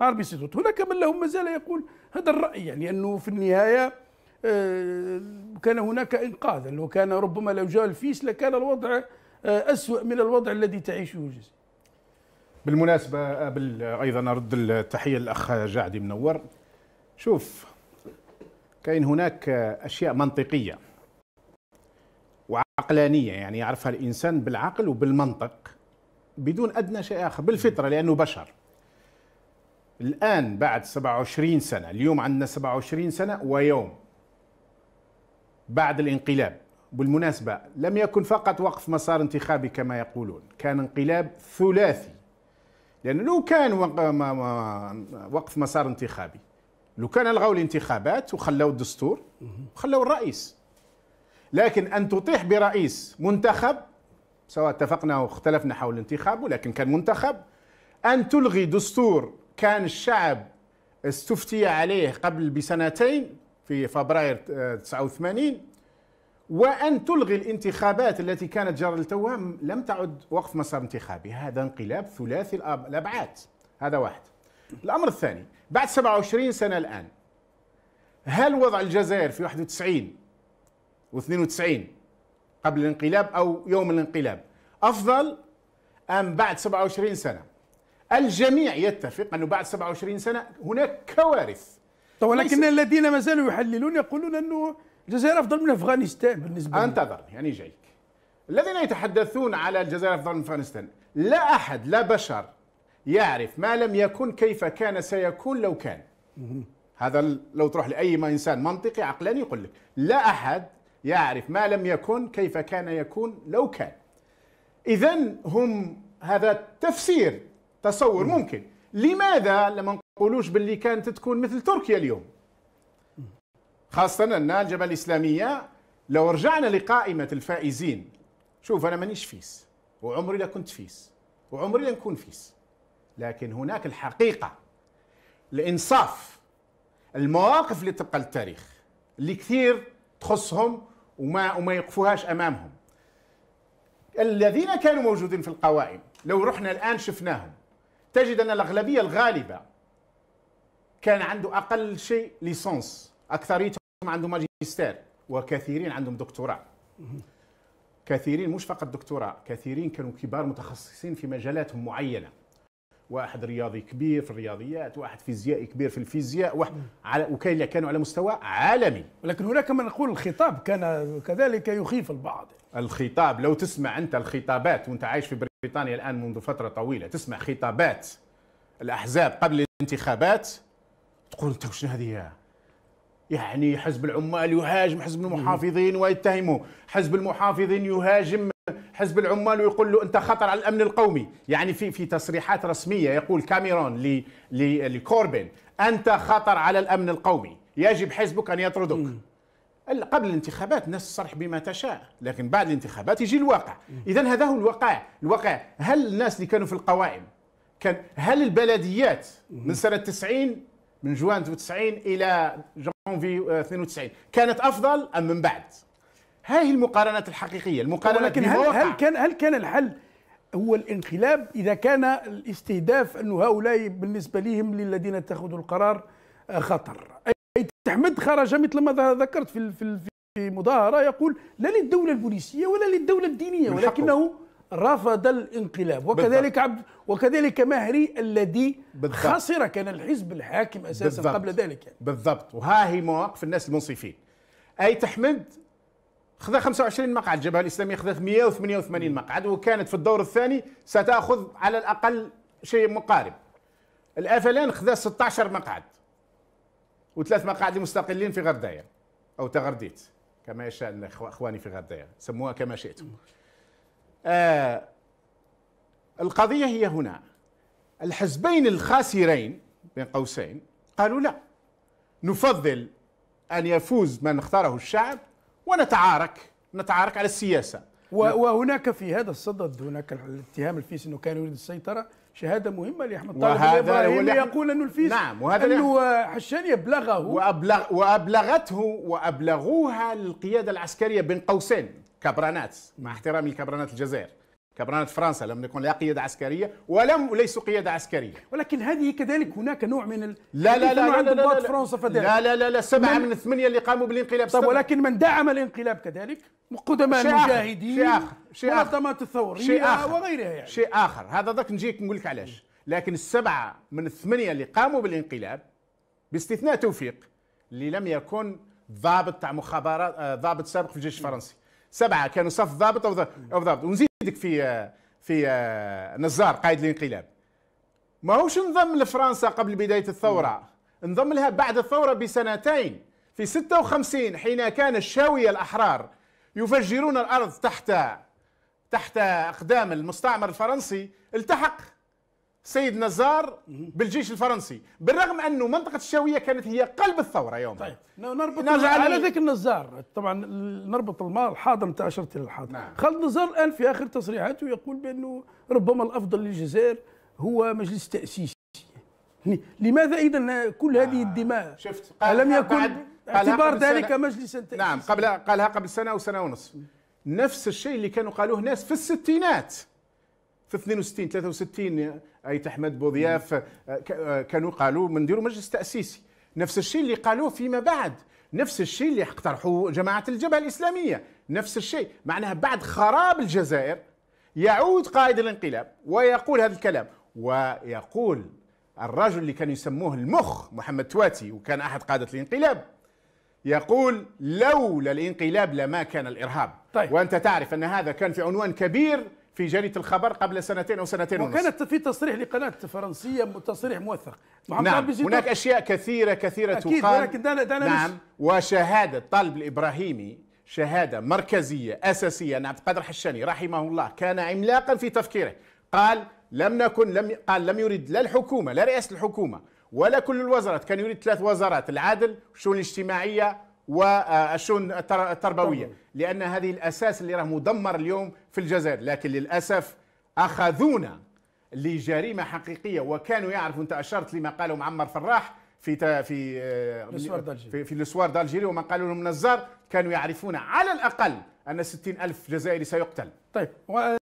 عربي سيدوت هناك من لهم ما زال يقول هذا الرأي يعني أنه في النهاية آه، كان هناك إنقاذا لو كان ربما لو جاء الفيس لكان الوضع آه، اسوء من الوضع الذي تعيشه الجزائر بالمناسبة قبل أيضا أرد التحية للأخ جعدي منور شوف كاين هناك أشياء منطقية وعقلانية يعني يعرفها الإنسان بالعقل وبالمنطق بدون أدنى شيء آخر بالفطرة لأنه بشر الآن بعد 27 سنة اليوم عندنا 27 سنة ويوم بعد الانقلاب بالمناسبة لم يكن فقط وقف مسار انتخابي كما يقولون كان انقلاب ثلاثي لأنه لو كان وقف مسار انتخابي لو كان ألغوا الانتخابات وخلوا الدستور وخلوا الرئيس لكن أن تطيح برئيس منتخب سواء اتفقنا واختلفنا حول الانتخاب ولكن كان منتخب أن تلغي دستور كان الشعب استفتي عليه قبل بسنتين في فبراير 89 آه، وأن تلغي الانتخابات التي كانت جرى لتوها لم تعد وقف مسار انتخابي هذا انقلاب ثلاثي الأبعاد هذا واحد الأمر الثاني بعد 27 سنة الآن هل وضع الجزائر في 91 و 92 قبل الانقلاب أو يوم الانقلاب أفضل أم بعد 27 سنة الجميع يتفق أنه بعد 27 سنة هناك كوارث طيب ولكن الذين ما زالوا يحللون يقولون أنه الجزائر أفضل من أفغانستان بالنسبة أنتظر يعني جايك الذين يتحدثون على الجزائر أفضل من أفغانستان لا أحد لا بشر يعرف ما لم يكن كيف كان سيكون لو كان هذا لو تروح لأي ما إنسان منطقي عقلاني يقول لك لا أحد يعرف ما لم يكن كيف كان يكون لو كان إذا هم هذا تفسير تصور ممكن لماذا لما نقولوش باللي كانت تكون مثل تركيا اليوم خاصة أن الجبهة الإسلامية لو رجعنا لقائمة الفائزين شوف أنا مانيش فيس وعمري لا كنت فيس وعمري لا نكون فيس لكن هناك الحقيقة الإنصاف المواقف اللي تبقى للتاريخ اللي كثير تخصهم وما وما يقفوهاش أمامهم الذين كانوا موجودين في القوائم لو رحنا الآن شفناهم تجد أن الأغلبية الغالبة كان عنده أقل شيء ليسونس أكثريتهم عندهم ماجستير وكثيرين عندهم دكتوراه كثيرين مش فقط دكتوراه كثيرين كانوا كبار متخصصين في مجالاتهم معينة واحد رياضي كبير في الرياضيات واحد فيزيائي كبير في الفيزياء واحد على وكاين كانوا على مستوى عالمي ولكن هناك من نقول الخطاب كان كذلك يخيف البعض الخطاب لو تسمع انت الخطابات وانت عايش في بريطانيا بريطانيا الآن منذ فترة طويلة تسمع خطابات الأحزاب قبل الانتخابات تقول أنت وش هذه يعني حزب العمال يهاجم حزب المحافظين ويتهمه حزب المحافظين يهاجم حزب العمال ويقول له انت خطر على الامن القومي يعني في في تصريحات رسميه يقول كاميرون لكوربين انت خطر على الامن القومي يجب حزبك ان يطردك قبل الانتخابات الناس تصرح بما تشاء لكن بعد الانتخابات يجي الواقع اذا هذا هو الواقع الواقع هل الناس اللي كانوا في القوائم كان هل البلديات من سنه 90 من جوان 92 الى جونفي 92 آه، كانت افضل ام من بعد هذه المقارنات الحقيقيه المقارنه ولكن هل, هل كان هل كان الحل هو الانقلاب اذا كان الاستهداف انه هؤلاء بالنسبه لهم للذين اتخذوا القرار آه، خطر تحمد خرج مثل ما ذكرت في في مظاهره يقول لا للدوله البوليسيه ولا للدوله الدينيه ولكنه رفض الانقلاب وكذلك بالضبط. عبد وكذلك مهري الذي بالضبط. خسر كان الحزب الحاكم اساسا بالضبط. قبل ذلك يعني. بالضبط وها هي مواقف الناس المنصفين اي تحمد خذا 25 مقعد الجبهه الاسلاميه خذت 188 مقعد وكانت في الدور الثاني ستاخذ على الاقل شيء مقارب الافلان خذا 16 مقعد وثلاث مقاعد لمستقلين في غردايه او تغرديت كما يشاء اخواني في غردايه سموها كما شئتم آه القضيه هي هنا الحزبين الخاسرين بين قوسين قالوا لا نفضل ان يفوز من اختاره الشعب ونتعارك نتعارك على السياسه وهناك في هذا الصدد هناك الاتهام الفيس انه كان يريد السيطره شهاده مهمه لاحمد طالب وهذا اللي يقول انه الفيس نعم وهذا انه حشان يبلغه وأبلغ وابلغته وابلغوها للقيادة العسكريه بين قوسين كابرانات مع احترامي لكبرانات الجزائر كابرانات فرنسا لم يكن لا قيادة عسكرية ولم ليسوا قيادة عسكرية ولكن هذه كذلك هناك نوع من ال... لا لا لا لا لا, لا, فرنسا فداري. لا لا لا لا سبعة من, من الثمانية اللي قاموا بالانقلاب طب ولكن من دعم الانقلاب كذلك قدماء المجاهدين شيء منظمات الثور شيء آخر وغيرها يعني شيء آخر هذا درك نجيك نقول لك علاش لكن السبعة من الثمانية اللي قاموا بالانقلاب باستثناء توفيق اللي لم يكن ضابط تاع مخابرات آه، ضابط سابق في الجيش الفرنسي سبعة كانوا صف ضابط أو ضابط ونزيدك في آه، في آه، نزار قائد الانقلاب ماهوش انضم لفرنسا قبل بداية الثورة انضم لها بعد الثورة بسنتين في 56 حين كان الشاوية الأحرار يفجرون الأرض تحت تحت اقدام المستعمر الفرنسي التحق سيد نزار بالجيش الفرنسي بالرغم انه منطقه الشاويه كانت هي قلب الثوره يومها طيب نعم، نربط نرجع على ذيك النزار طبعا نربط المال الحاضر اشرت الى الحاضر نعم. خالد نزار الان في اخر تصريحاته يقول بانه ربما الافضل للجزائر هو مجلس تاسيسي لماذا اذا كل هذه آه، الدماء شفت الم يكن اعتبار ذلك مجلسا نعم، تاسيسيا نعم قبل قالها قبل سنه او سنه ونصف نفس الشيء اللي كانوا قالوه ناس في الستينات في 62 63 آه، ايت احمد بوضياف آه، آه، كانوا قالوا بنديروا مجلس تاسيسي نفس الشيء اللي قالوه فيما بعد نفس الشيء اللي اقترحوه جماعه الجبهه الاسلاميه نفس الشيء معناها بعد خراب الجزائر يعود قائد الانقلاب ويقول هذا الكلام ويقول الرجل اللي كانوا يسموه المخ محمد تواتي وكان احد قاده الانقلاب يقول لولا الانقلاب لما كان الارهاب طيب. وانت تعرف ان هذا كان في عنوان كبير في جريده الخبر قبل سنتين او سنتين ونص وكانت في تصريح لقناه فرنسيه تصريح موثق نعم هناك اشياء كثيره كثيره أكيد تقال ولكن دانا دانا نعم وشهاده طالب الابراهيمي شهاده مركزيه اساسيه نعم عبد القادر حشاني رحمه الله كان عملاقا في تفكيره قال لم نكن لم قال لم يرد لا الحكومه لا رئاسه الحكومه ولا كل الوزارات كان يريد ثلاث وزارات العدل والشؤون الاجتماعيه والشؤون آه، التربويه لان هذه الاساس اللي راه مدمر اليوم في الجزائر لكن للاسف اخذونا لجريمه حقيقيه وكانوا يعرفوا انت اشرت لما قاله معمر فراح في آه، في في, في الاسوار دالجيري وما قالوا لهم نزار كانوا يعرفون على الاقل ان 60 الف جزائري سيقتل طيب